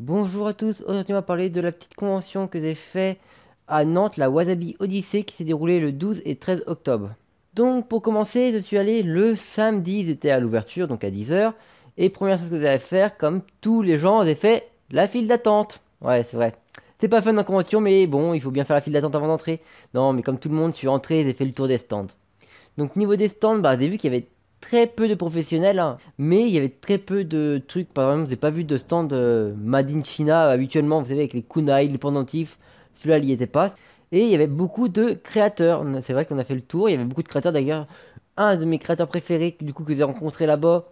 Bonjour à tous, aujourd'hui on va parler de la petite convention que j'ai fait à Nantes, la Wasabi Odyssey qui s'est déroulée le 12 et 13 octobre. Donc pour commencer, je suis allé le samedi, étaient à l'ouverture, donc à 10h, et première chose que j'avais à faire, comme tous les gens, j'ai fait la file d'attente. Ouais, c'est vrai. C'est pas fun en convention, mais bon, il faut bien faire la file d'attente avant d'entrer. Non, mais comme tout le monde, je suis rentré, j'ai fait le tour des stands. Donc niveau des stands, bah, j'ai vu qu'il y avait très peu de professionnels, hein. mais il y avait très peu de trucs. Par exemple, j'ai pas vu de stand de euh, Made in China habituellement, vous savez, avec les kunai, les pendentifs. Celui-là, il n'y était pas. Et il y avait beaucoup de créateurs. C'est vrai qu'on a fait le tour. Il y avait beaucoup de créateurs. D'ailleurs, un de mes créateurs préférés, du coup, que j'ai rencontré là-bas,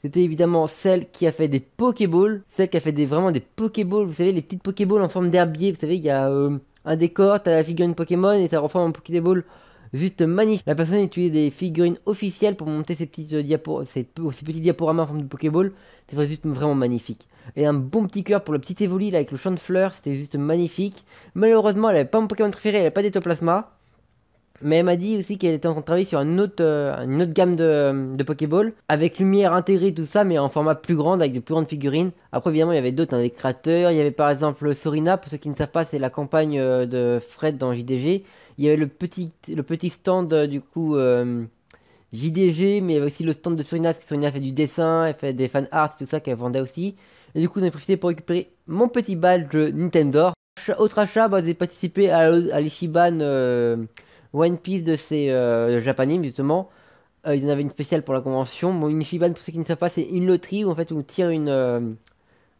c'était évidemment celle qui a fait des Pokéballs. Celle qui a fait vraiment des Pokéballs. Vous savez, les petites Pokéballs en forme d'herbier. Vous savez, il y a euh, un décor, t'as la figure figurine Pokémon et ça reforme en Pokéball juste magnifique. La personne utilisait des figurines officielles pour monter ces, petites euh, diapos, ces, petits diaporamas en forme de Pokéball. C'était juste vraiment magnifique. Et un bon petit cœur pour le petit Evoli là, avec le champ de fleurs, c'était juste magnifique. Malheureusement, elle n'avait pas mon Pokémon préféré, elle n'avait pas d'Etoplasma. Mais elle m'a dit aussi qu'elle était en train de travailler sur une autre, euh, une autre gamme de, euh, Pokéball, avec lumière intégrée, tout ça, mais en format plus grand, avec de plus grandes figurines. Après, évidemment, il y avait d'autres, hein, des créateurs. Il y avait par exemple Sorina, pour ceux qui ne savent pas, c'est la campagne de Fred dans JDG. Il y avait le petit, le petit stand euh, du coup euh, JDG, mais il y avait aussi le stand de Surina, parce fait du dessin, elle fait des fan art et tout ça qu'elle vendait aussi. Et du coup, j'en ai profité pour récupérer mon petit badge Nintendo. Autre achat, bah, j'ai participé à, l'Ishiban euh, One Piece de ces euh, justement. il y en avait une spéciale pour la convention. Bon, une Ishiban, pour ceux qui ne savent pas, c'est une loterie où en fait on tire une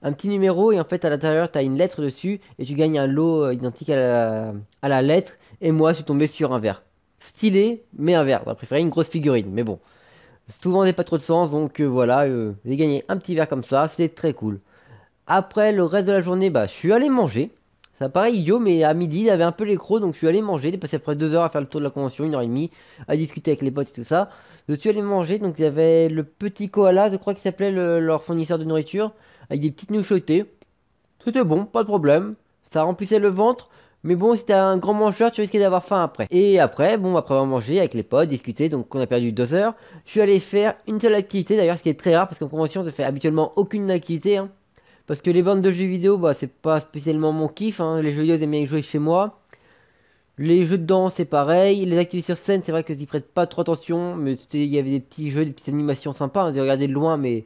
un petit numéro et en fait à l'intérieur tu as une lettre dessus et tu gagnes un lot euh, identique à la, à la, lettre et moi je suis tombé sur un verre. Stylé mais un verre, j'aurais préféré une grosse figurine mais bon. Souvent n'est pas trop de sens donc euh, voilà, euh, j'ai gagné un petit verre comme ça, c'est très cool. Après le reste de la journée, bah je suis allé manger. Ça paraît idiot mais à midi il avait un peu les donc je suis allé manger, j'ai passé après deux heures à faire le tour de la convention, une heure et demie, à discuter avec les potes et tout ça. Je tu allé manger, donc il y avait le petit koala, je crois qu'il s'appelait leur fournisseur de nourriture, avec des petites nuchotées C'était bon, pas de problème. Ça remplissait le ventre, mais bon, si t'es un grand mangeur, tu risquais d'avoir faim après. Et après, bon, après avoir mangé avec les potes, discuté, donc on a perdu deux heures, je suis allé faire une seule activité, d'ailleurs, ce qui est très rare, parce qu'en convention, je fait habituellement aucune activité. Hein. parce que les bandes de jeux vidéo, bah, c'est pas spécialement mon kiff. Hein. les jeux aiment jouer chez moi. Les jeux de danse, c'est pareil. Les activités sur scène, c'est vrai que j'y prête pas trop attention, mais il y avait des petits jeux, des petites animations sympas. Hein, j'ai regardé de loin, mais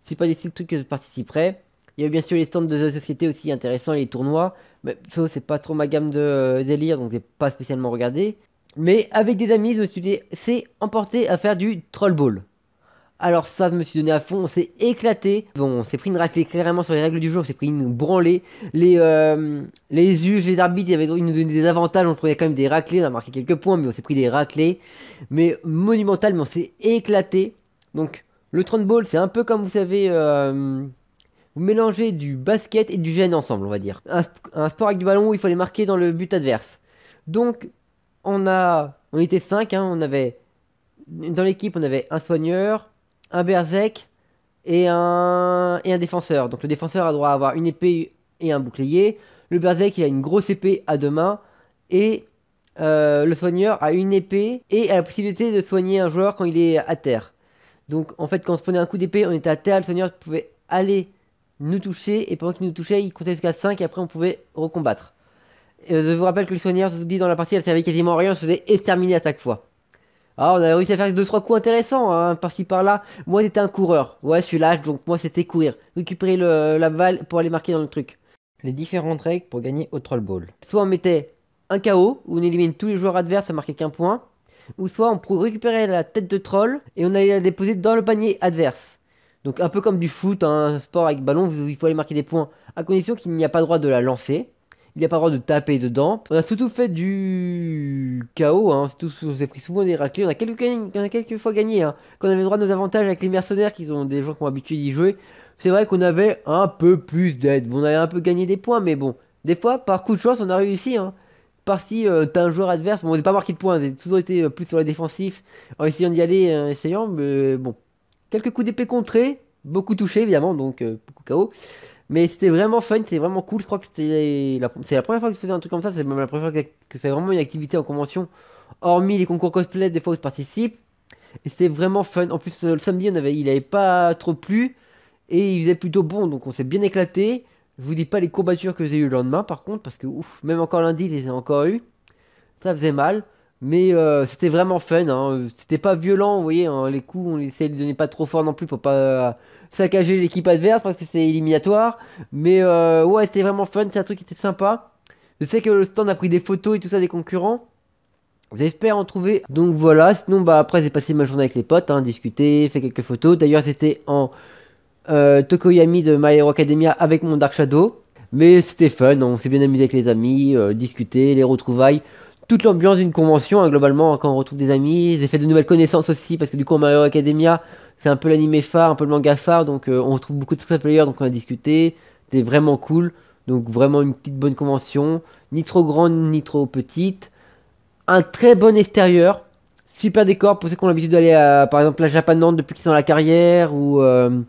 c'est pas des styles trucs que je participerais. Il y avait bien sûr les stands de jeux société aussi intéressants, les tournois. Mais ça, c'est pas trop ma gamme de euh, délire, donc j'ai pas spécialement regardé. Mais avec des amis, je me suis laissé emporté à faire du troll ball. Alors ça, je me suis donné à fond, on s'est éclaté. Bon, on s'est pris une raclée clairement sur les règles du jeu, on s'est pris une branlée. Les, euh, les juges, les arbitres, ils, nous donnaient des avantages, on prenait quand même des raclées, on a marqué quelques points, mais on s'est pris des raclées. Mais monumental, mais on s'est éclaté. Donc le 30 ball, c'est un peu comme vous savez... Euh, vous mélangez du basket et du gène ensemble, on va dire. Un, sport avec du ballon où il faut les marquer dans le but adverse. Donc, on a, on était 5, hein, on avait, dans l'équipe, on avait un soigneur, un berserk et un, défenseur. Donc le défenseur a droit à avoir une épée et un bouclier. Le berserk, il a une grosse épée à deux mains. Et euh, le soigneur a une épée et a la possibilité de soigner un joueur quand il est à terre. Donc en fait, quand on se prenait un coup d'épée, on était à terre, le soigneur pouvait aller nous toucher, et pendant qu'il nous touchait, il comptait jusqu'à 5, et après on pouvait recombattre. Euh, je vous rappelle que le soigneur, je vous dis, dans la partie, elle servait quasiment rien, on se faisait exterminer à chaque fois. Ah, on a réussi à faire deux trois coups intéressants, hein, par-ci par-là. Moi, j'étais un coureur. Ouais, je suis lâche, donc moi, c'était courir. Récupérer la balle pour aller marquer dans le truc. Les différentes règles pour gagner au troll ball. Soit on mettait un KO, où on élimine tous les joueurs adverses à marquer qu'un point. Ou soit on récupérait la tête de troll et on allait la déposer dans le panier adverse. Donc un peu comme du foot, un hein, sport avec ballon, il faut aller marquer des points, à condition qu'il n'y a pas droit de la lancer il n'y a pas le droit de taper dedans. On a surtout fait du chaos, hein, on s'est pris souvent des raclés, on a quelques, quelques fois gagné, hein, quand on avait le droit de nos avantages avec les mercenaires qui sont des gens qui ont habitué d'y jouer. C'est vrai qu'on avait un peu plus d'aide, on avait un peu gagné des points, mais bon, des fois, par coup de chance, on a réussi, hein par si euh, t'as un joueur adverse, bon, on n'a pas marqué de points, on a toujours été euh, plus sur les défensifs, en essayant d'y aller, euh, essayant, mais bon. Quelques coups d'épée contrés, beaucoup touchés évidemment, donc beaucoup chaos mais c'était vraiment fun, c'était vraiment cool. Je crois que c'était c'est la première fois que je faisais un truc comme ça. C'est même la première fois que, je fais vraiment une activité en convention. Hormis les concours cosplay, des fois où je participe. Et c'était vraiment fun. En plus, le samedi, on avait, il n'avait pas trop plu. Et il faisait plutôt bon, donc on s'est bien éclaté. Je vous dis pas les courbatures que j'ai eu le lendemain, par contre, parce que ouf, même encore lundi, je les ai encore eu Ça faisait mal. Mais euh, c'était vraiment fun, hein. c'était pas violent, vous voyez, hein. les coups, on essayait de les donner pas trop fort non plus pour pas saccager l'équipe adverse parce que c'est éliminatoire. Mais euh, ouais, c'était vraiment fun, c'est un truc qui était sympa. Je sais que le stand a pris des photos et tout ça des concurrents. J'espère en trouver. Donc voilà, sinon bah après j'ai passé ma journée avec les potes, discuté, hein, discuter, fait quelques photos. D'ailleurs c'était en euh, Tokoyami de My Hero Academia avec mon Dark Shadow. Mais c'était fun, on s'est bien amusé avec les amis, discuté, euh, discuter, les retrouvailles toute l'ambiance d'une convention, hein, globalement, quand on retrouve des amis, j'ai fait de nouvelles connaissances aussi, parce que du coup, Mario Academia, c'est un peu l'animé phare, un peu le manga phare, donc euh, on retrouve beaucoup de secret players, donc on a discuté, c'était vraiment cool, donc vraiment une petite bonne convention, ni trop grande, ni trop petite, un très bon extérieur, super décor pour ceux qui ont l'habitude d'aller à, par exemple, la Japan Nantes depuis qu'ils sont à la carrière, ou... Euh,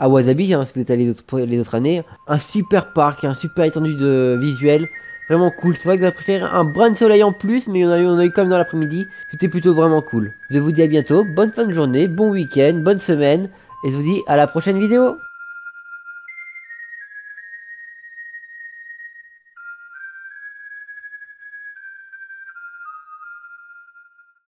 à Wasabi, hein, si vous êtes allé les autres, années, un super parc, un super étendu de visuel, vraiment cool. C'est vrai que j'aurais préféré un brin de soleil en plus, mais on a eu, on a eu quand dans l'après-midi. C'était plutôt vraiment cool. Je vous dis à bientôt, bonne fin de journée, bon week-end, bonne semaine, et je vous dis à la prochaine vidéo.